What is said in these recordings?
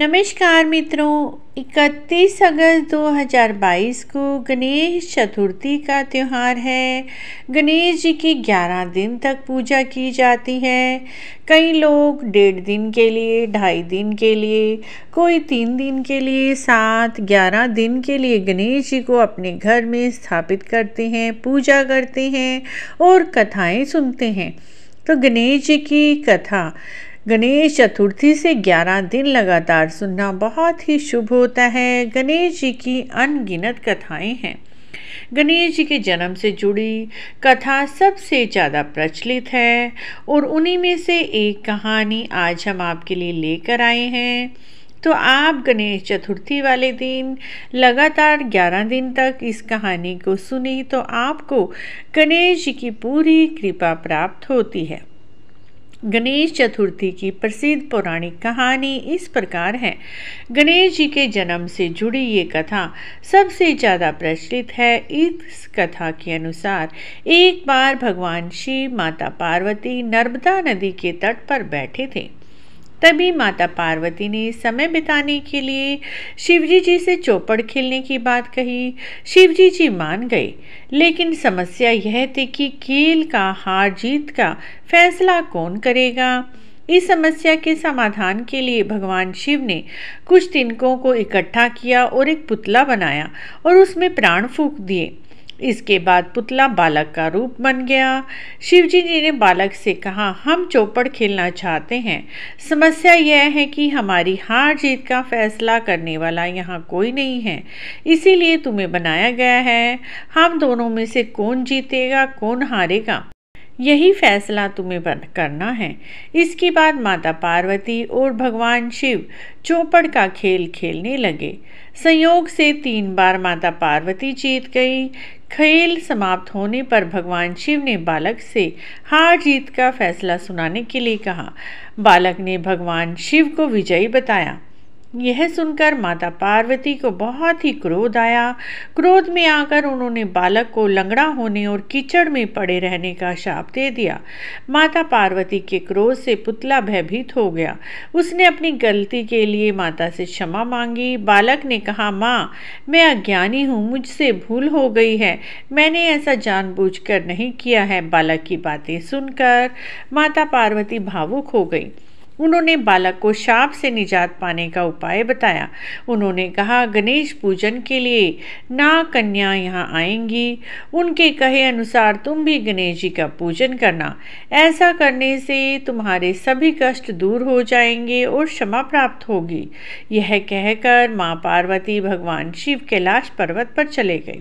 नमस्कार मित्रों 31 अगस्त 2022 को गणेश चतुर्थी का त्यौहार है गणेश जी की 11 दिन तक पूजा की जाती है कई लोग डेढ़ दिन के लिए ढाई दिन के लिए कोई तीन दिन के लिए सात ग्यारह दिन के लिए गणेश जी को अपने घर में स्थापित करते हैं पूजा करते हैं और कथाएं सुनते हैं तो गणेश जी की कथा गणेश चतुर्थी से 11 दिन लगातार सुनना बहुत ही शुभ होता है गणेश जी की अनगिनत कथाएं हैं गणेश जी के जन्म से जुड़ी कथा सबसे ज़्यादा प्रचलित है और उन्हीं में से एक कहानी आज हम आपके लिए लेकर आए हैं तो आप गणेश चतुर्थी वाले दिन लगातार 11 दिन तक इस कहानी को सुनी तो आपको गणेश जी की पूरी कृपा प्राप्त होती है गणेश चतुर्थी की प्रसिद्ध पौराणिक कहानी इस प्रकार है गणेश जी के जन्म से जुड़ी ये कथा सबसे ज़्यादा प्रचलित है इस कथा के अनुसार एक बार भगवान शिव माता पार्वती नर्मदा नदी के तट पर बैठे थे तभी माता पार्वती ने समय बिताने के लिए शिवजी जी से चौपड़ खेलने की बात कही शिवजी जी मान गए लेकिन समस्या यह थी कि खेल का हार जीत का फैसला कौन करेगा इस समस्या के समाधान के लिए भगवान शिव ने कुछ तिनकों को इकट्ठा किया और एक पुतला बनाया और उसमें प्राण फूक दिए इसके बाद पुतला बालक का रूप बन गया शिवजी जी ने बालक से कहा हम चौपड़ खेलना चाहते हैं समस्या यह है कि हमारी हार जीत का फैसला करने वाला यहाँ कोई नहीं है इसीलिए तुम्हें बनाया गया है हम दोनों में से कौन जीतेगा कौन हारेगा यही फैसला तुम्हें करना है इसके बाद माता पार्वती और भगवान शिव चौपड़ का खेल खेलने लगे संयोग से तीन बार माता पार्वती जीत गई खेल समाप्त होने पर भगवान शिव ने बालक से हार जीत का फैसला सुनाने के लिए कहा बालक ने भगवान शिव को विजयी बताया यह सुनकर माता पार्वती को बहुत ही क्रोध आया क्रोध में आकर उन्होंने बालक को लंगड़ा होने और कीचड़ में पड़े रहने का शाप दे दिया माता पार्वती के क्रोध से पुतला भयभीत हो गया उसने अपनी गलती के लिए माता से क्षमा मांगी बालक ने कहा माँ मैं अज्ञानी हूँ मुझसे भूल हो गई है मैंने ऐसा जानबूझकर नहीं किया है बालक की बातें सुनकर माता पार्वती भावुक हो गई उन्होंने बालक को शाप से निजात पाने का उपाय बताया उन्होंने कहा गणेश पूजन के लिए ना कन्या यहाँ आएंगी उनके कहे अनुसार तुम भी गणेश जी का पूजन करना ऐसा करने से तुम्हारे सभी कष्ट दूर हो जाएंगे और क्षमा प्राप्त होगी यह कहकर माँ पार्वती भगवान शिव कैलाश पर्वत पर चले गए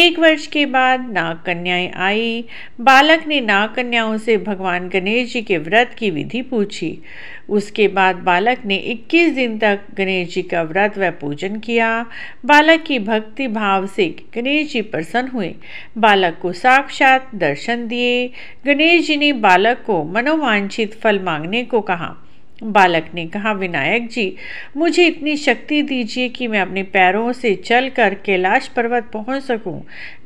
एक वर्ष के बाद नाग कन्याएं आई बालक ने नाग कन्याओं से भगवान गणेश जी के व्रत की विधि पूछी उसके बाद बालक ने 21 दिन तक गणेश जी का व्रत व पूजन किया बालक की भक्ति भाव से गणेश जी प्रसन्न हुए बालक को साक्षात दर्शन दिए गणेश जी ने बालक को मनोवांछित फल मांगने को कहा बालक ने कहा विनायक जी मुझे इतनी शक्ति दीजिए कि मैं अपने पैरों से चलकर कैलाश पर्वत पहुंच सकूं।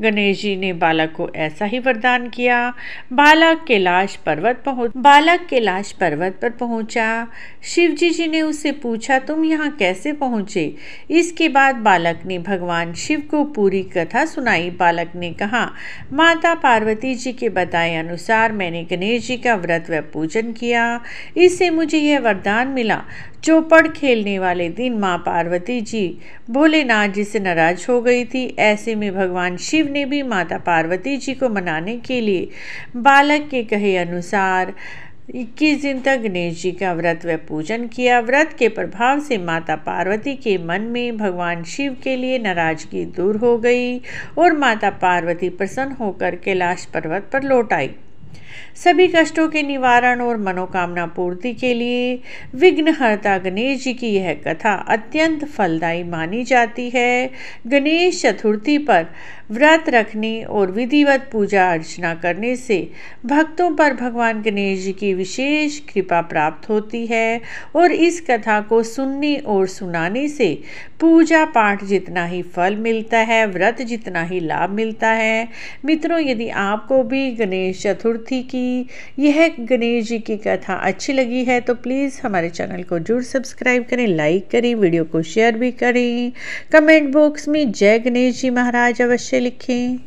गणेश जी ने बालक को ऐसा ही वरदान किया बालक कैलाश पर्वत पहुंच बालक कैलाश पर्वत पर पहुंचा शिव जी जी ने उससे पूछा तुम यहाँ कैसे पहुंचे इसके बाद बालक ने भगवान शिव को पूरी कथा सुनाई बालक ने कहा माता पार्वती जी के बताए अनुसार मैंने गणेश जी का व्रत व पूजन किया इससे मुझे यह वरदान मिला चौपड़ खेलने वाले दिन माँ पार्वती जी भोलेनाथ जी से नाराज हो गई थी ऐसे में भगवान शिव ने भी माता पार्वती जी को मनाने के लिए बालक के कहे अनुसार इक्कीस दिन तक गणेश जी का व्रत व पूजन किया व्रत के प्रभाव से माता पार्वती के मन में भगवान शिव के लिए नाराजगी दूर हो गई और माता पार्वती प्रसन्न होकर कैलाश पर्वत पर लौट आई सभी कष्टों के निवारण और मनोकामना पूर्ति के लिए विघ्नहर्ता गणेश जी की यह कथा अत्यंत फलदायी मानी जाती है गणेश चतुर्थी पर व्रत रखने और विधिवत पूजा अर्चना करने से भक्तों पर भगवान गणेश जी की विशेष कृपा प्राप्त होती है और इस कथा को सुनने और सुनाने से पूजा पाठ जितना ही फल मिलता है व्रत जितना ही लाभ मिलता है मित्रों यदि आपको भी गणेश चतुर्थी चतुर्थी की यह गणेश जी की कथा अच्छी लगी है तो प्लीज़ हमारे चैनल को जरूर सब्सक्राइब करें लाइक करें वीडियो को शेयर भी करें कमेंट बॉक्स में जय गणेश जी महाराज अवश्य लिखें